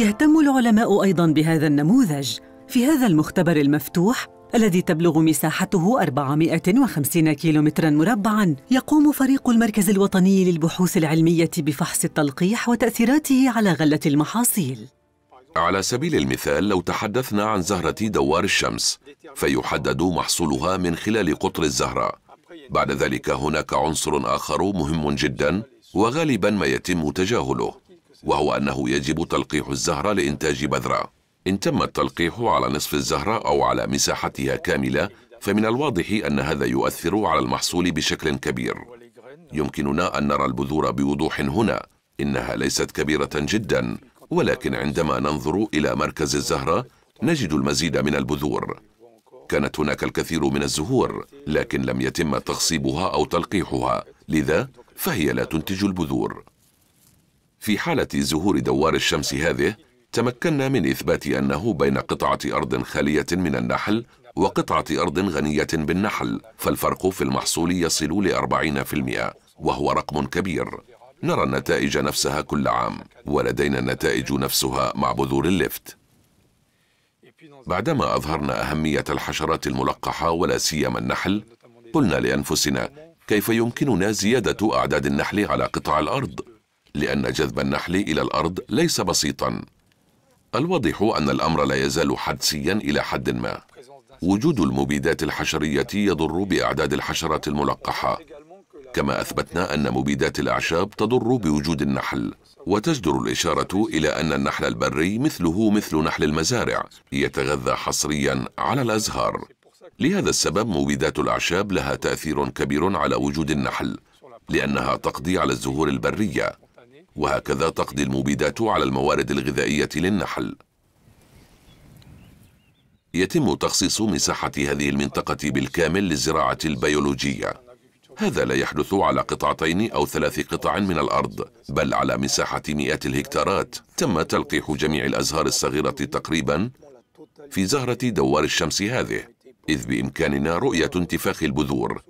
يهتم العلماء أيضاً بهذا النموذج في هذا المختبر المفتوح الذي تبلغ مساحته 450 كيلومترا مربعا يقوم فريق المركز الوطني للبحوث العلمية بفحص التلقيح وتأثيراته على غلة المحاصيل على سبيل المثال لو تحدثنا عن زهرة دوار الشمس فيحدد محصولها من خلال قطر الزهرة بعد ذلك هناك عنصر آخر مهم جدا وغالبا ما يتم تجاهله وهو أنه يجب تلقيح الزهرة لإنتاج بذرة إن تم التلقيح على نصف الزهرة أو على مساحتها كاملة فمن الواضح أن هذا يؤثر على المحصول بشكل كبير يمكننا أن نرى البذور بوضوح هنا إنها ليست كبيرة جدا ولكن عندما ننظر إلى مركز الزهرة نجد المزيد من البذور كانت هناك الكثير من الزهور لكن لم يتم تخصيبها أو تلقيحها لذا فهي لا تنتج البذور في حالة زهور دوار الشمس هذه تمكنا من إثبات أنه بين قطعة أرض خالية من النحل وقطعة أرض غنية بالنحل فالفرق في المحصول يصل لأربعين في المئة وهو رقم كبير نرى النتائج نفسها كل عام ولدينا النتائج نفسها مع بذور اللفت بعدما أظهرنا أهمية الحشرات الملقحة ولا سيما النحل قلنا لأنفسنا كيف يمكننا زيادة أعداد النحل على قطع الأرض لأن جذب النحل إلى الأرض ليس بسيطا الواضح أن الأمر لا يزال حدسيا إلى حد ما وجود المبيدات الحشرية يضر بأعداد الحشرات الملقحة كما أثبتنا أن مبيدات الأعشاب تضر بوجود النحل وتجدر الإشارة إلى أن النحل البري مثله مثل نحل المزارع يتغذى حصريا على الأزهار لهذا السبب مبيدات الأعشاب لها تأثير كبير على وجود النحل لأنها تقضي على الزهور البرية وهكذا تقضي المبيدات على الموارد الغذائية للنحل يتم تخصيص مساحة هذه المنطقة بالكامل للزراعة البيولوجية هذا لا يحدث على قطعتين أو ثلاث قطع من الأرض بل على مساحة مئات الهكتارات تم تلقيح جميع الأزهار الصغيرة تقريبا في زهرة دوار الشمس هذه إذ بإمكاننا رؤية انتفاخ البذور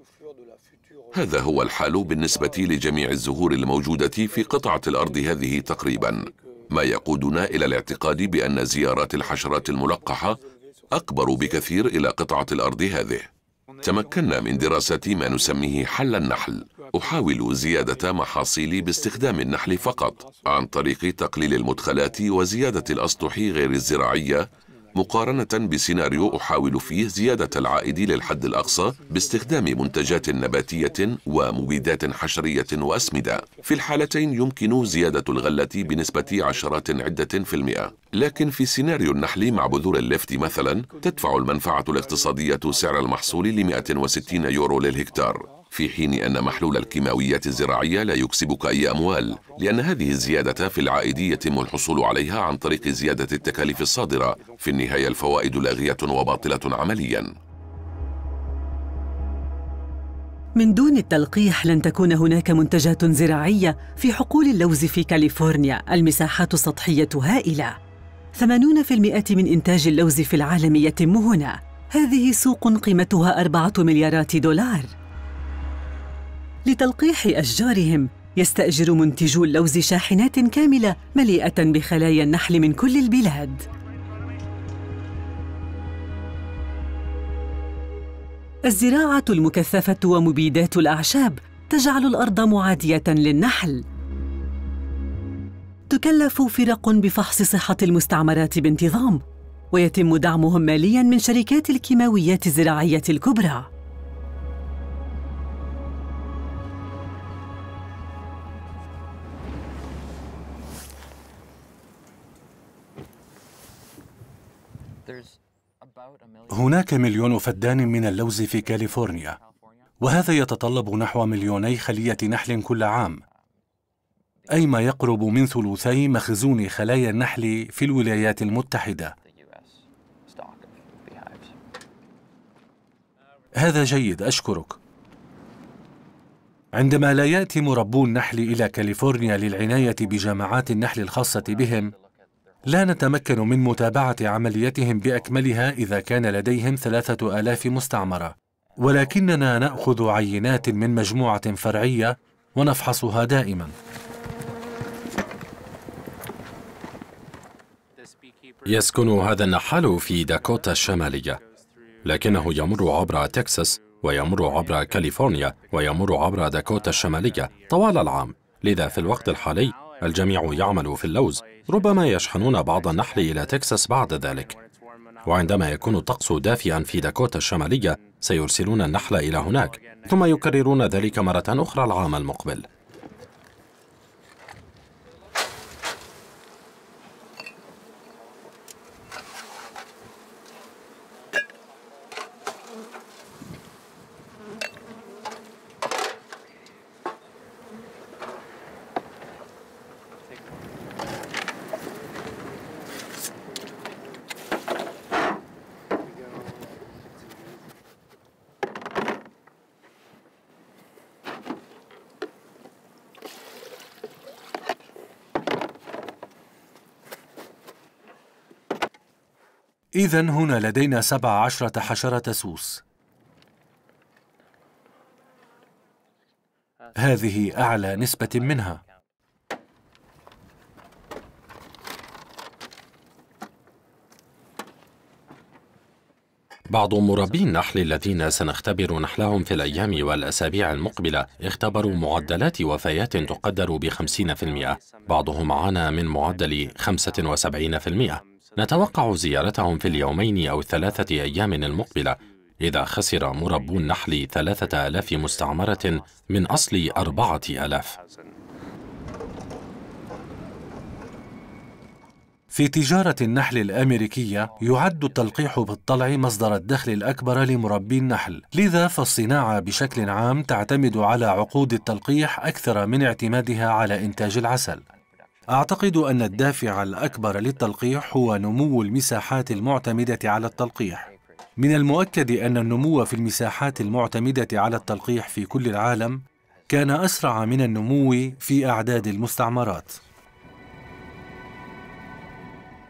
هذا هو الحال بالنسبة لجميع الزهور الموجودة في قطعة الأرض هذه تقريبا ما يقودنا إلى الاعتقاد بأن زيارات الحشرات الملقحة أكبر بكثير إلى قطعة الأرض هذه تمكنا من دراسة ما نسميه حل النحل أحاول زيادة محاصيلي باستخدام النحل فقط عن طريق تقليل المدخلات وزيادة الأسطح غير الزراعية مقارنة بسيناريو أحاول فيه زيادة العائد للحد الأقصى باستخدام منتجات نباتية ومبيدات حشرية وأسمدة في الحالتين يمكن زيادة الغلة بنسبة عشرات عدة في المئة لكن في سيناريو النحل مع بذور اللفت مثلا تدفع المنفعة الاقتصادية سعر المحصول ل 160 يورو للهكتار في حين أن محلول الكيماويات الزراعية لا يكسبك أي أموال لأن هذه الزيادة في العائد يتم الحصول عليها عن طريق زيادة التكاليف الصادرة في النهاية الفوائد لاغية وباطلة عملياً من دون التلقيح لن تكون هناك منتجات زراعية في حقول اللوز في كاليفورنيا المساحات السطحية هائلة 80% من إنتاج اللوز في العالم يتم هنا هذه سوق قيمتها 4 مليارات دولار لتلقيح أشجارهم يستأجر منتجو اللوز شاحنات كاملة مليئة بخلايا النحل من كل البلاد الزراعة المكثفة ومبيدات الأعشاب تجعل الأرض معادية للنحل تكلف فرق بفحص صحة المستعمرات بانتظام ويتم دعمهم مالياً من شركات الكيماويات الزراعية الكبرى هناك مليون فدان من اللوز في كاليفورنيا وهذا يتطلب نحو مليوني خلية نحل كل عام أي ما يقرب من ثلثي مخزون خلايا النحل في الولايات المتحدة هذا جيد أشكرك عندما لا يأتي مربو النحل إلى كاليفورنيا للعناية بجماعات النحل الخاصة بهم لا نتمكن من متابعة عمليتهم بأكملها إذا كان لديهم ثلاثة آلاف مستعمرة ولكننا نأخذ عينات من مجموعة فرعية ونفحصها دائما يسكن هذا النحال في داكوتا الشمالية لكنه يمر عبر تكساس ويمر عبر كاليفورنيا ويمر عبر داكوتا الشمالية طوال العام لذا في الوقت الحالي الجميع يعمل في اللوز ربما يشحنون بعض النحل إلى تكساس بعد ذلك وعندما يكون الطقس دافئا في داكوتا الشمالية سيرسلون النحل إلى هناك ثم يكررون ذلك مرة أخرى العام المقبل إذا هنا لدينا سبع عشرة حشرة سوس هذه أعلى نسبة منها بعض مربي النحل الذين سنختبر نحلهم في الأيام والأسابيع المقبلة اختبروا معدلات وفيات تقدر ب 50% بعضهم عانى من معدل 75% نتوقع زيارتهم في اليومين أو الثلاثة أيام المقبلة إذا خسر مربو النحل ثلاثة آلاف مستعمرة من أصل أربعة آلاف في تجارة النحل الأمريكية يعد التلقيح بالطلع مصدر الدخل الأكبر لمربي النحل لذا فالصناعة بشكل عام تعتمد على عقود التلقيح أكثر من اعتمادها على إنتاج العسل أعتقد أن الدافع الأكبر للتلقيح هو نمو المساحات المعتمدة على التلقيح من المؤكد أن النمو في المساحات المعتمدة على التلقيح في كل العالم كان أسرع من النمو في أعداد المستعمرات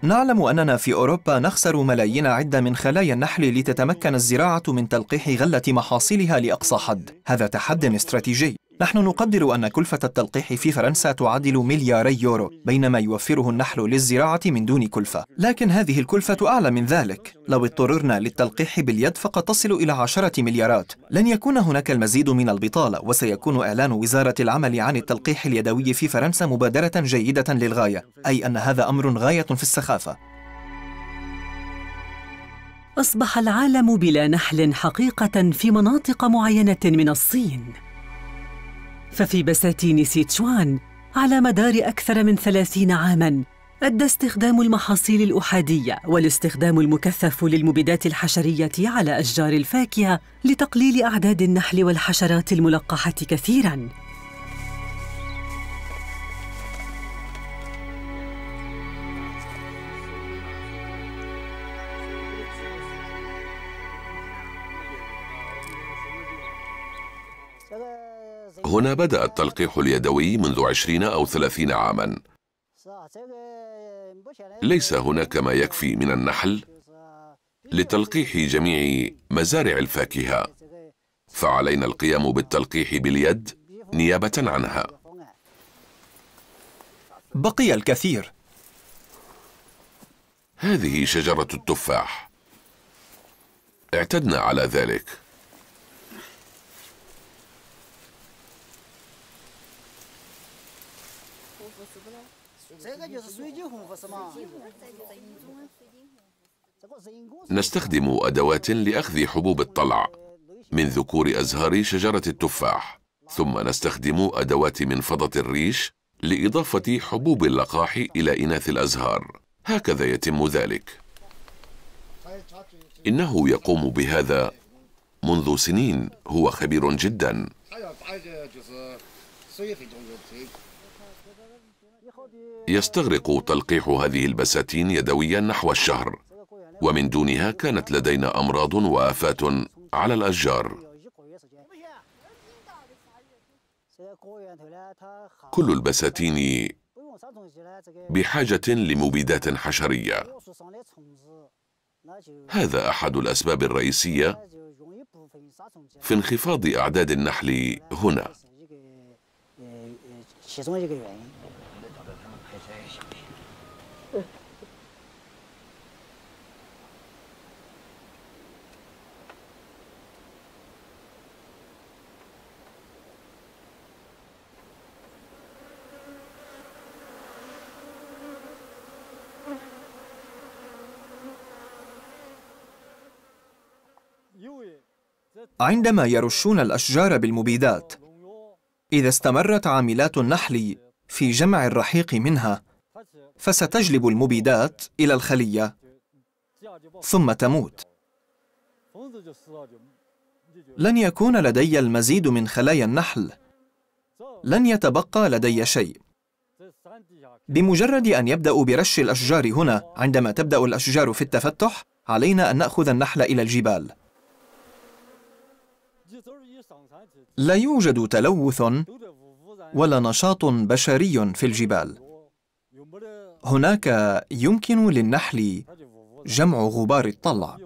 نعلم أننا في أوروبا نخسر ملايين عدة من خلايا النحل لتتمكن الزراعة من تلقيح غلة محاصيلها لأقصى حد هذا تحد استراتيجي نحن نقدر أن كلفة التلقيح في فرنسا تعادل ملياري يورو بينما يوفره النحل للزراعة من دون كلفة لكن هذه الكلفة أعلى من ذلك لو اضطررنا للتلقيح باليد فقد تصل إلى عشرة مليارات لن يكون هناك المزيد من البطالة وسيكون إعلان وزارة العمل عن التلقيح اليدوي في فرنسا مبادرة جيدة للغاية أي أن هذا أمر غاية في السخافة أصبح العالم بلا نحل حقيقة في مناطق معينة من الصين ففي بساتين سيتشوان على مدار أكثر من ثلاثين عاماً أدى استخدام المحاصيل الأحادية والاستخدام المكثف للمبيدات الحشرية على أشجار الفاكهة لتقليل أعداد النحل والحشرات الملقحة كثيراً هنا بدأ التلقيح اليدوي منذ عشرين أو ثلاثين عاماً ليس هناك ما يكفي من النحل لتلقيح جميع مزارع الفاكهة فعلينا القيام بالتلقيح باليد نيابة عنها بقي الكثير هذه شجرة التفاح اعتدنا على ذلك نستخدم أدوات لأخذ حبوب الطلع من ذكور أزهار شجرة التفاح ثم نستخدم أدوات منفضة الريش لإضافة حبوب اللقاح إلى إناث الأزهار هكذا يتم ذلك إنه يقوم بهذا منذ سنين هو خبير جداً يستغرق تلقيح هذه البساتين يدويا نحو الشهر ومن دونها كانت لدينا امراض وافات على الاشجار كل البساتين بحاجه لمبيدات حشريه هذا احد الاسباب الرئيسيه في انخفاض اعداد النحل هنا عندما يرشون الأشجار بالمبيدات إذا استمرت عاملات النحل في جمع الرحيق منها فستجلب المبيدات إلى الخلية ثم تموت لن يكون لدي المزيد من خلايا النحل لن يتبقى لدي شيء بمجرد أن يبدأ برش الأشجار هنا عندما تبدأ الأشجار في التفتح علينا أن نأخذ النحل إلى الجبال لا يوجد تلوث ولا نشاط بشري في الجبال هناك يمكن للنحل جمع غبار الطلع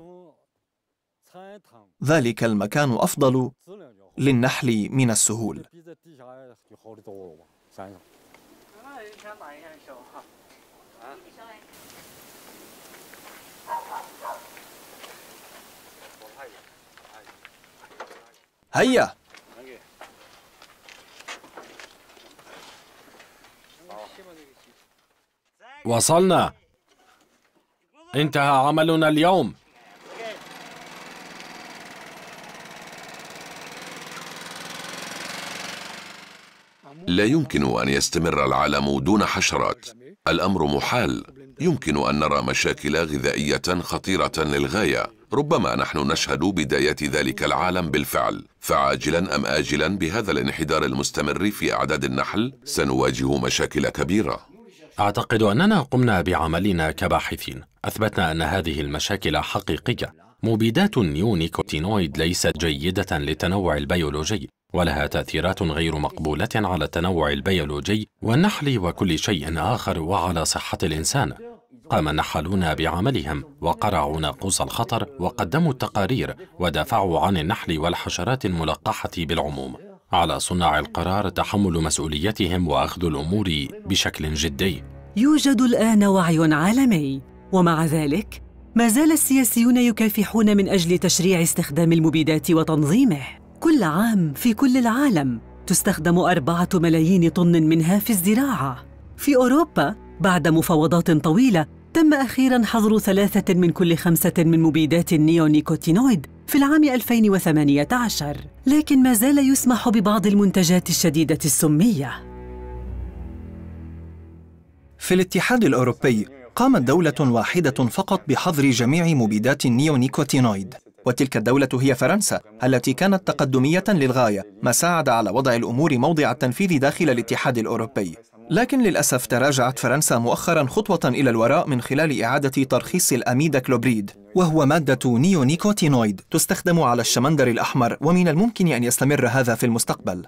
ذلك المكان افضل للنحل من السهول هيا وصلنا انتهى عملنا اليوم لا يمكن ان يستمر العالم دون حشرات الامر محال يمكن أن نرى مشاكل غذائية خطيرة للغاية ربما نحن نشهد بداية ذلك العالم بالفعل فعاجلا أم آجلا بهذا الانحدار المستمر في أعداد النحل سنواجه مشاكل كبيرة أعتقد أننا قمنا بعملنا كباحثين أثبتنا أن هذه المشاكل حقيقية مبيدات نيونيكوتينويد ليست جيدة للتنوع البيولوجي ولها تاثيرات غير مقبوله على التنوع البيولوجي والنحل وكل شيء اخر وعلى صحه الانسان قام النحلون بعملهم وقرعوا ناقوس الخطر وقدموا التقارير ودافعوا عن النحل والحشرات الملقحه بالعموم على صناع القرار تحمل مسؤوليتهم واخذ الامور بشكل جدي يوجد الان وعي عالمي ومع ذلك ما زال السياسيون يكافحون من اجل تشريع استخدام المبيدات وتنظيمه كل عام في كل العالم تستخدم أربعة ملايين طن منها في الزراعة في أوروبا بعد مفاوضات طويلة تم أخيراً حظر ثلاثة من كل خمسة من مبيدات النيونيكوتينويد في العام 2018 لكن ما زال يسمح ببعض المنتجات الشديدة السمية في الاتحاد الأوروبي قامت دولة واحدة فقط بحظر جميع مبيدات النيونيكوتينويد وتلك الدولة هي فرنسا التي كانت تقدمية للغاية ما ساعد على وضع الأمور موضع التنفيذ داخل الاتحاد الأوروبي لكن للأسف تراجعت فرنسا مؤخرا خطوة إلى الوراء من خلال إعادة ترخيص الأميدا كلوبريد وهو مادة نيونيكوتينويد تستخدم على الشمندر الأحمر ومن الممكن أن يستمر هذا في المستقبل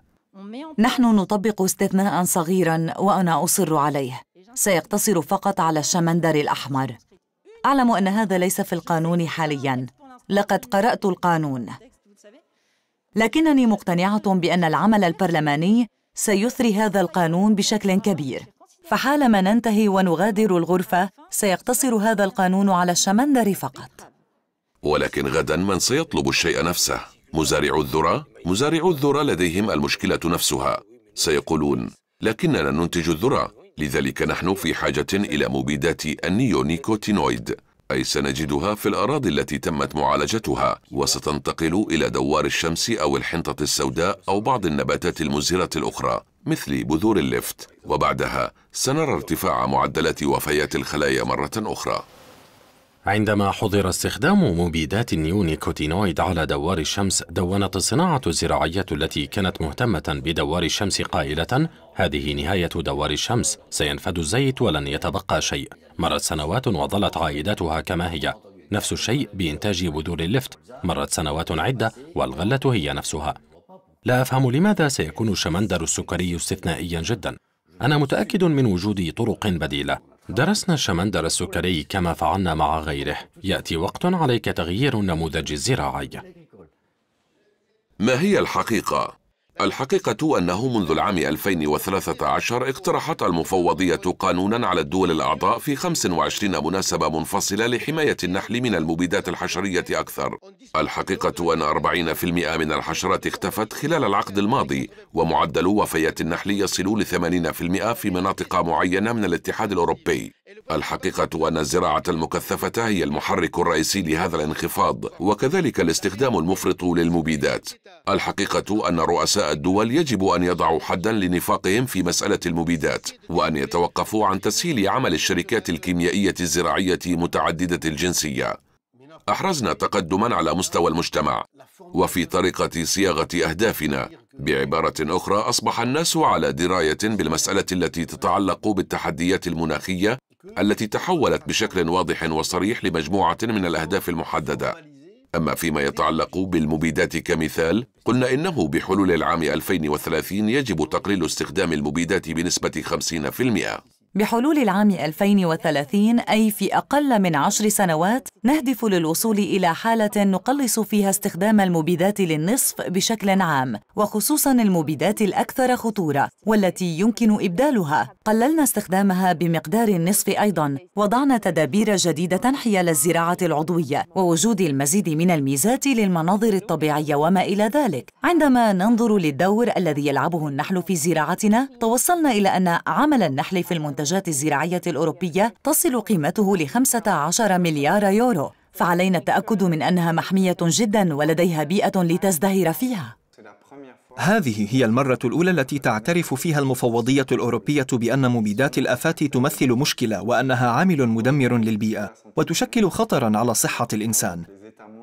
نحن نطبق استثناء صغيرا وأنا أصر عليه سيقتصر فقط على الشمندر الأحمر أعلم أن هذا ليس في القانون حالياً لقد قرأت القانون لكنني مقتنعة بأن العمل البرلماني سيثري هذا القانون بشكل كبير فحالما ننتهي ونغادر الغرفة سيقتصر هذا القانون على الشمندر فقط ولكن غدا من سيطلب الشيء نفسه؟ مزارع الذرة؟ مزارع الذرة لديهم المشكلة نفسها سيقولون لكننا ننتج الذرة لذلك نحن في حاجة إلى مبيدات النيونيكوتينويد أي سنجدها في الأراضي التي تمت معالجتها وستنتقل إلى دوار الشمس أو الحنطة السوداء أو بعض النباتات المزهرة الأخرى مثل بذور اللفت وبعدها سنرى ارتفاع معدلات وفيات الخلايا مرة أخرى عندما حظر استخدام مبيدات النيونيكوتينويد على دوار الشمس دونت الصناعة الزراعية التي كانت مهتمة بدوار الشمس قائلة هذه نهاية دوار الشمس سينفد الزيت ولن يتبقى شيء مرت سنوات وظلت عائداتها كما هي نفس الشيء بإنتاج بذور اللفت مرت سنوات عدة والغلة هي نفسها لا أفهم لماذا سيكون الشمندر السكري استثنائيا جدا أنا متأكد من وجود طرق بديلة درسنا شمندر السكري كما فعلنا مع غيره يأتي وقت عليك تغيير النموذج الزراعي ما هي الحقيقة؟ الحقيقة أنه منذ العام 2013 اقترحت المفوضية قانونا على الدول الأعضاء في 25 مناسبة منفصلة لحماية النحل من المبيدات الحشرية أكثر الحقيقة أن 40% من الحشرات اختفت خلال العقد الماضي ومعدل وفيات النحل يصل ل 80% في مناطق معينة من الاتحاد الأوروبي الحقيقة أن الزراعة المكثفة هي المحرك الرئيسي لهذا الانخفاض وكذلك الاستخدام المفرط للمبيدات الحقيقة أن رؤساء الدول يجب أن يضعوا حدا لنفاقهم في مسألة المبيدات وأن يتوقفوا عن تسهيل عمل الشركات الكيميائية الزراعية متعددة الجنسية أحرزنا تقدما على مستوى المجتمع وفي طريقة صياغة أهدافنا بعبارة أخرى أصبح الناس على دراية بالمسألة التي تتعلق بالتحديات المناخية التي تحولت بشكل واضح وصريح لمجموعه من الاهداف المحدده اما فيما يتعلق بالمبيدات كمثال قلنا انه بحلول العام 2030 يجب تقليل استخدام المبيدات بنسبه 50% بحلول العام 2030 أي في أقل من عشر سنوات نهدف للوصول إلى حالة نقلص فيها استخدام المبيدات للنصف بشكل عام وخصوصاً المبيدات الأكثر خطورة والتي يمكن إبدالها قللنا استخدامها بمقدار النصف أيضاً وضعنا تدابير جديدة حيال الزراعة العضوية ووجود المزيد من الميزات للمناظر الطبيعية وما إلى ذلك عندما ننظر للدور الذي يلعبه النحل في زراعتنا توصلنا إلى أن عمل النحل في المنتجات المنتجات الزراعية الأوروبية تصل قيمته ل 15 مليار يورو فعلينا التأكد من أنها محمية جداً ولديها بيئة لتزدهر فيها هذه هي المرة الأولى التي تعترف فيها المفوضية الأوروبية بأن مبيدات الآفات تمثل مشكلة وأنها عامل مدمر للبيئة وتشكل خطراً على صحة الإنسان.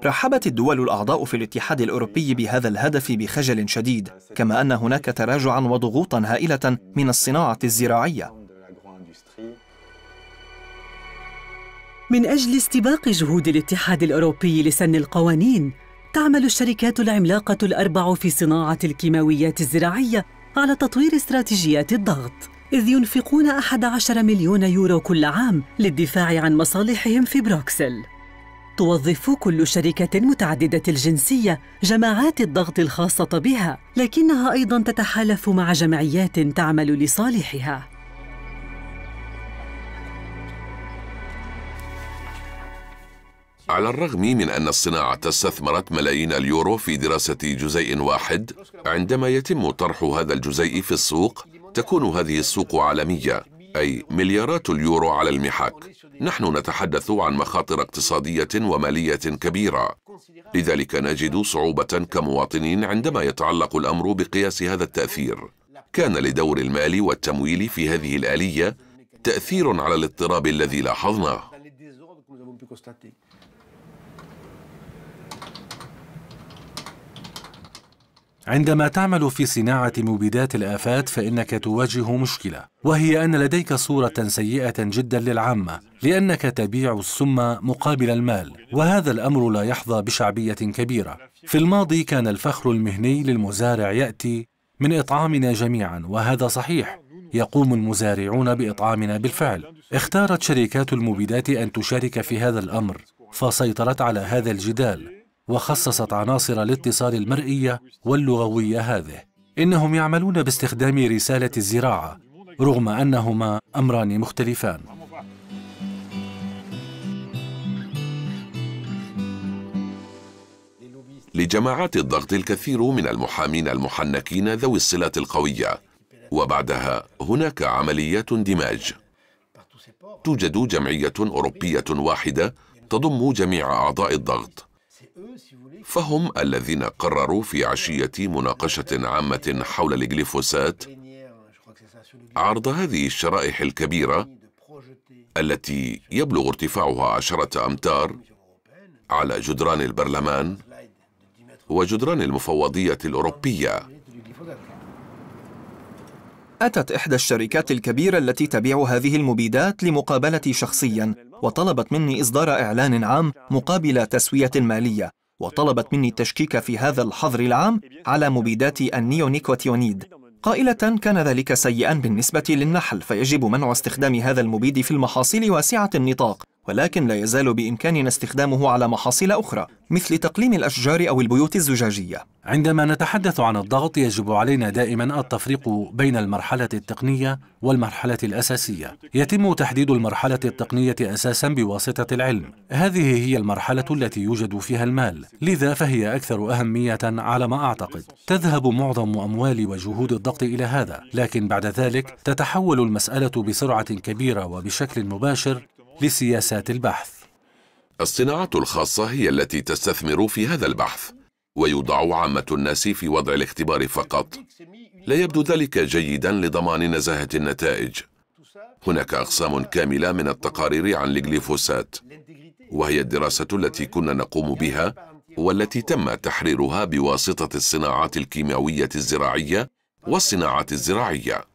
رحبت الدول الأعضاء في الاتحاد الأوروبي بهذا الهدف بخجل شديد، كما أن هناك تراجعاً وضغوطاً هائلة من الصناعة الزراعية، من أجل استباق جهود الاتحاد الأوروبي لسن القوانين تعمل الشركات العملاقة الأربع في صناعة الكيماويات الزراعية على تطوير استراتيجيات الضغط إذ ينفقون 11 مليون يورو كل عام للدفاع عن مصالحهم في بروكسل توظف كل شركة متعددة الجنسية جماعات الضغط الخاصة بها لكنها أيضاً تتحالف مع جمعيات تعمل لصالحها على الرغم من أن الصناعة استثمرت ملايين اليورو في دراسة جزيء واحد عندما يتم طرح هذا الجزيء في السوق تكون هذه السوق عالمية أي مليارات اليورو على المحك نحن نتحدث عن مخاطر اقتصادية ومالية كبيرة لذلك نجد صعوبة كمواطنين عندما يتعلق الأمر بقياس هذا التأثير كان لدور المال والتمويل في هذه الآلية تأثير على الاضطراب الذي لاحظناه عندما تعمل في صناعة مبيدات الآفات فإنك تواجه مشكلة وهي أن لديك صورة سيئة جدا للعامة لأنك تبيع السم مقابل المال وهذا الأمر لا يحظى بشعبية كبيرة في الماضي كان الفخر المهني للمزارع يأتي من إطعامنا جميعا وهذا صحيح يقوم المزارعون بإطعامنا بالفعل اختارت شركات المبيدات أن تشارك في هذا الأمر فسيطرت على هذا الجدال وخصصت عناصر الاتصال المرئية واللغوية هذه إنهم يعملون باستخدام رسالة الزراعة رغم أنهما أمران مختلفان لجماعات الضغط الكثير من المحامين المحنكين ذوي الصلة القوية وبعدها هناك عمليات اندماج توجد جمعية أوروبية واحدة تضم جميع أعضاء الضغط فهم الذين قرروا في عشية مناقشة عامة حول الجليفوسات عرض هذه الشرائح الكبيرة التي يبلغ ارتفاعها عشرة أمتار على جدران البرلمان وجدران المفوضية الأوروبية أتت إحدى الشركات الكبيرة التي تبيع هذه المبيدات لمقابلتي شخصياً وطلبت مني إصدار إعلان عام مقابل تسوية مالية وطلبت مني التشكيك في هذا الحظر العام على مبيدات النيونيكوتيونيد قائلة كان ذلك سيئا بالنسبة للنحل فيجب منع استخدام هذا المبيد في المحاصيل واسعة النطاق ولكن لا يزال بإمكاننا استخدامه على محاصيل أخرى مثل تقليم الأشجار أو البيوت الزجاجية عندما نتحدث عن الضغط يجب علينا دائما التفريق بين المرحلة التقنية والمرحلة الأساسية يتم تحديد المرحلة التقنية أساسا بواسطة العلم هذه هي المرحلة التي يوجد فيها المال لذا فهي أكثر أهمية على ما أعتقد تذهب معظم أموال وجهود الضغط إلى هذا لكن بعد ذلك تتحول المسألة بسرعة كبيرة وبشكل مباشر لسياسات البحث الصناعة الخاصة هي التي تستثمر في هذا البحث ويوضع عامة الناس في وضع الاختبار فقط لا يبدو ذلك جيدا لضمان نزاهة النتائج هناك أقسام كاملة من التقارير عن الجليفوسات وهي الدراسة التي كنا نقوم بها والتي تم تحريرها بواسطة الصناعات الكيميائية الزراعية والصناعات الزراعية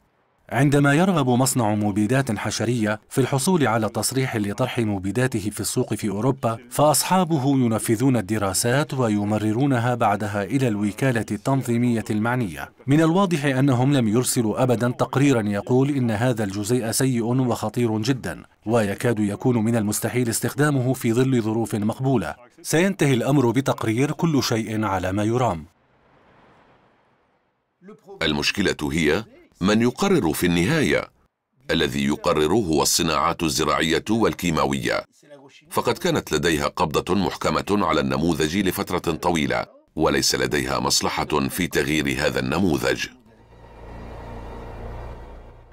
عندما يرغب مصنع مبيدات حشرية في الحصول على تصريح لطرح مبيداته في السوق في أوروبا فأصحابه ينفذون الدراسات ويمررونها بعدها إلى الوكالة التنظيمية المعنية من الواضح أنهم لم يرسلوا أبدا تقريرا يقول إن هذا الجزيء سيء وخطير جدا ويكاد يكون من المستحيل استخدامه في ظل ظروف مقبولة سينتهي الأمر بتقرير كل شيء على ما يرام المشكلة هي من يقرر في النهايه الذي يقرر هو الصناعات الزراعيه والكيماويه فقد كانت لديها قبضه محكمه على النموذج لفتره طويله وليس لديها مصلحه في تغيير هذا النموذج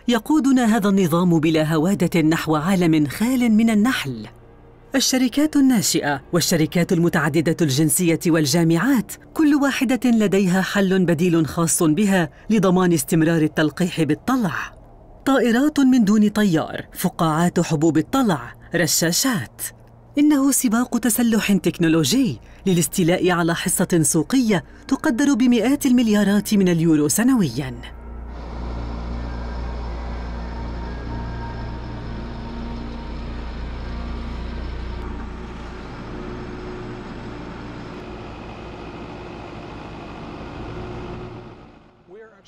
يقودنا هذا النظام بلا هواده نحو عالم خال من النحل الشركات الناشئة والشركات المتعددة الجنسية والجامعات كل واحدة لديها حل بديل خاص بها لضمان استمرار التلقيح بالطلع طائرات من دون طيار فقاعات حبوب الطلع رشاشات إنه سباق تسلح تكنولوجي للاستيلاء على حصة سوقية تقدر بمئات المليارات من اليورو سنوياً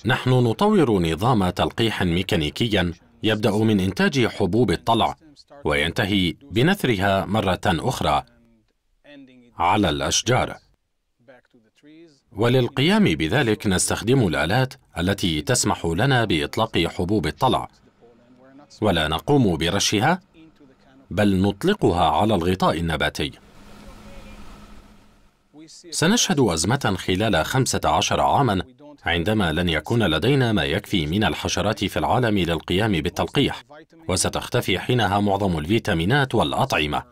نحن نطور نظام تلقيح ميكانيكيا يبدأ من إنتاج حبوب الطلع وينتهي بنثرها مرة أخرى على الأشجار وللقيام بذلك نستخدم الآلات التي تسمح لنا بإطلاق حبوب الطلع ولا نقوم برشها بل نطلقها على الغطاء النباتي سنشهد أزمة خلال 15 عاماً عندما لن يكون لدينا ما يكفي من الحشرات في العالم للقيام بالتلقيح وستختفي حينها معظم الفيتامينات والأطعمة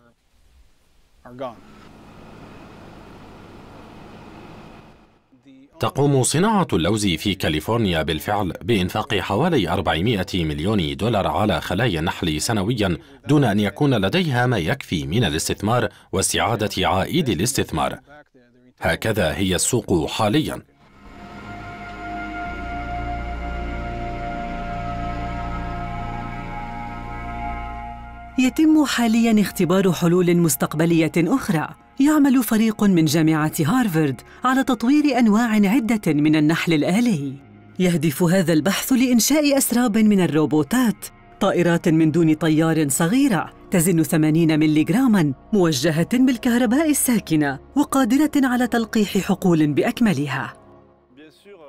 تقوم صناعة اللوز في كاليفورنيا بالفعل بإنفاق حوالي 400 مليون دولار على خلايا النحل سنويا دون أن يكون لديها ما يكفي من الاستثمار واستعادة عائد الاستثمار هكذا هي السوق حاليا يتم حالياً اختبار حلول مستقبلية أخرى يعمل فريق من جامعة هارفارد على تطوير أنواع عدة من النحل الآلي يهدف هذا البحث لإنشاء أسراب من الروبوتات طائرات من دون طيار صغيرة تزن 80 ملغراما موجهة بالكهرباء الساكنة وقادرة على تلقيح حقول بأكملها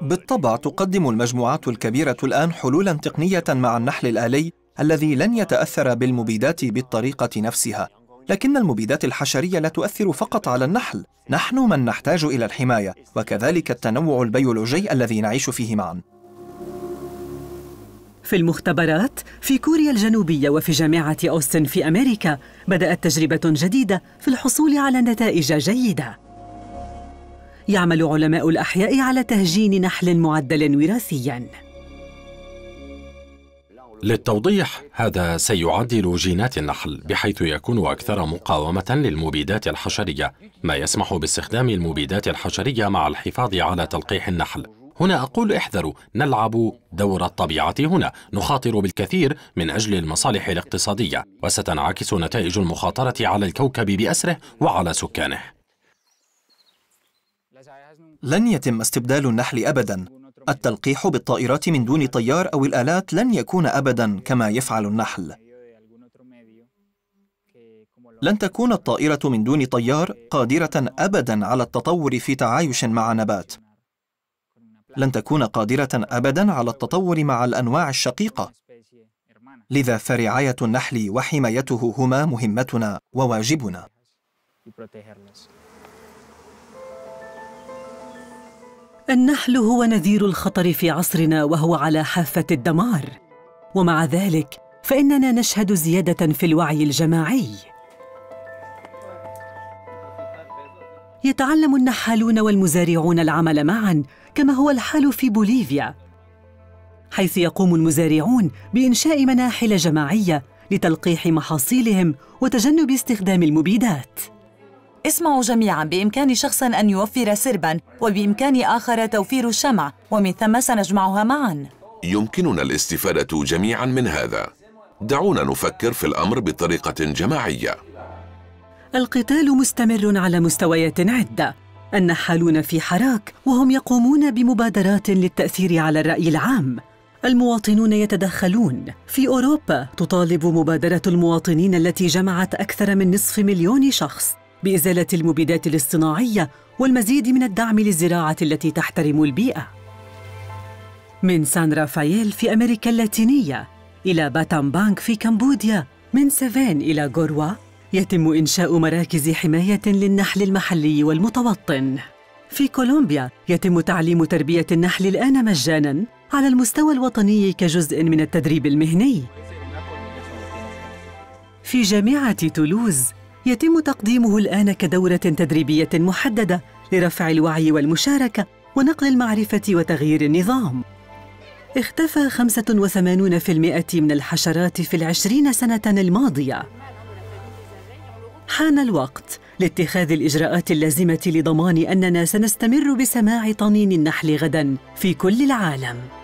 بالطبع تقدم المجموعات الكبيرة الآن حلولاً تقنية مع النحل الآلي الذي لن يتأثر بالمبيدات بالطريقة نفسها لكن المبيدات الحشرية لا تؤثر فقط على النحل نحن من نحتاج إلى الحماية وكذلك التنوع البيولوجي الذي نعيش فيه معاً في المختبرات في كوريا الجنوبية وفي جامعة أوستن في أمريكا بدأت تجربة جديدة في الحصول على نتائج جيدة يعمل علماء الأحياء على تهجين نحل معدل وراثياً للتوضيح هذا سيعدل جينات النحل بحيث يكون أكثر مقاومة للمبيدات الحشرية ما يسمح باستخدام المبيدات الحشرية مع الحفاظ على تلقيح النحل هنا أقول احذروا نلعب دور الطبيعة هنا نخاطر بالكثير من أجل المصالح الاقتصادية وستنعكس نتائج المخاطرة على الكوكب بأسره وعلى سكانه لن يتم استبدال النحل أبداً التلقيح بالطائرات من دون طيار أو الآلات لن يكون أبداً كما يفعل النحل لن تكون الطائرة من دون طيار قادرة أبداً على التطور في تعايش مع نبات لن تكون قادرة أبداً على التطور مع الأنواع الشقيقة لذا فرعاية النحل وحمايته هما مهمتنا وواجبنا النحل هو نذير الخطر في عصرنا وهو على حافة الدمار ومع ذلك فإننا نشهد زيادة في الوعي الجماعي يتعلم النحالون والمزارعون العمل معاً كما هو الحال في بوليفيا حيث يقوم المزارعون بإنشاء مناحل جماعية لتلقيح محاصيلهم وتجنب استخدام المبيدات اسمعوا جميعا بإمكان شخص أن يوفر سربا وبإمكان آخر توفير الشمع ومن ثم سنجمعها معا يمكننا الاستفادة جميعا من هذا دعونا نفكر في الأمر بطريقة جماعية القتال مستمر على مستويات عدة النحالون في حراك وهم يقومون بمبادرات للتأثير على الرأي العام المواطنون يتدخلون في أوروبا تطالب مبادرة المواطنين التي جمعت أكثر من نصف مليون شخص بإزالة المبيدات الاصطناعية والمزيد من الدعم للزراعة التي تحترم البيئة من سان رافائيل في أمريكا اللاتينية إلى باتامبانك في كمبوديا من سيفين إلى غوروا يتم إنشاء مراكز حماية للنحل المحلي والمتوطن في كولومبيا يتم تعليم تربية النحل الآن مجاناً على المستوى الوطني كجزء من التدريب المهني في جامعة تولوز يتم تقديمه الآن كدورة تدريبية محددة لرفع الوعي والمشاركة ونقل المعرفة وتغيير النظام اختفى 85% من الحشرات في العشرين سنة الماضية حان الوقت لاتخاذ الإجراءات اللازمة لضمان أننا سنستمر بسماع طنين النحل غداً في كل العالم